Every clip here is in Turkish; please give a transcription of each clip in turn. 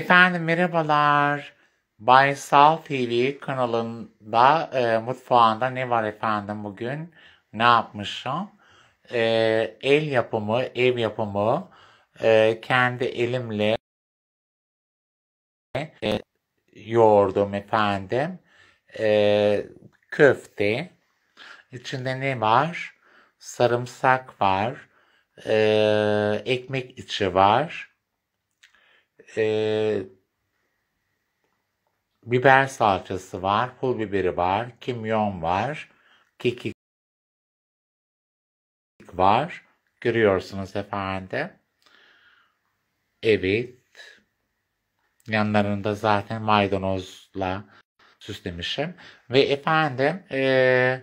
Efendim merhabalar. Baysal TV kanalında e, mutfağında ne var efendim bugün? Ne yapmışım? E, el yapımı, ev yapımı e, kendi elimle e, yoğurdum efendim. E, köfte. İçinde ne var? Sarımsak var. E, ekmek içi var e, biber salçası var, pul biberi var, kimyon var, kekik var. Görüyorsunuz efendim. Evet. Yanlarında zaten maydanozla süslemişim. Ve efendim e,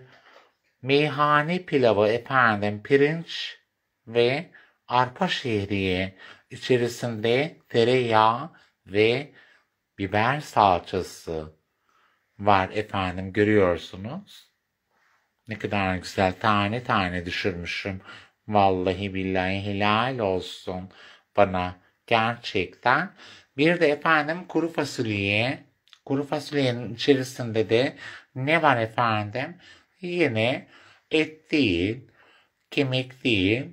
meyhane pilavı efendim pirinç ve arpa şehriye İçerisinde tereyağı ve biber salçası var efendim görüyorsunuz. Ne kadar güzel tane tane düşürmüşüm. Vallahi billahi helal olsun bana gerçekten. Bir de efendim kuru fasulye. Kuru fasulyenin içerisinde de ne var efendim? Yine et değil, kemik değil,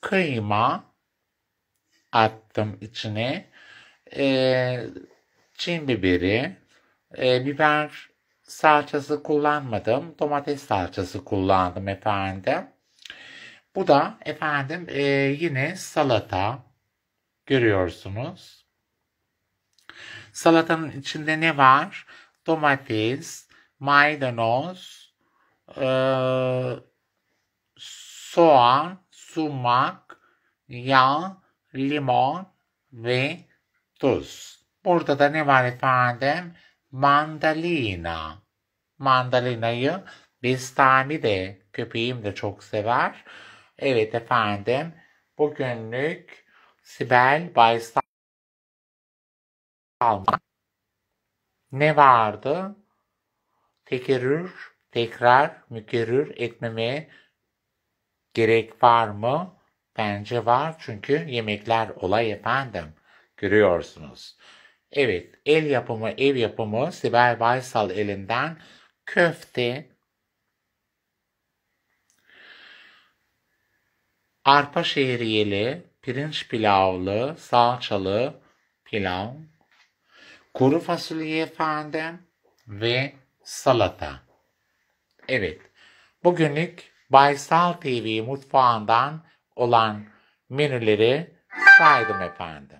kıyma attım içine. E, çin biberi, e, biber salçası kullanmadım. Domates salçası kullandım efendim. Bu da efendim e, yine salata görüyorsunuz. Salatanın içinde ne var? Domates, maydanoz, e, soğan, sumak, yağ, limon ve tuz. Burada da ne var efendim? Mandalina. Mandalinayı Bistami de köpeğim de çok sever. Evet efendim. Bugünlük Sibel Baysal ne vardı? Tekerür, tekrar, mükerrür etmeme gerek var mı? Bence var çünkü yemekler olay efendim. Görüyorsunuz. Evet, el yapımı, ev yapımı Sibel Baysal elinden köfte, arpa şehriyeli, pirinç pilavlı, salçalı pilav, kuru fasulye efendim ve salata. Evet, bugünlük Baysal TV mutfağından olan menüleri saydım efendim.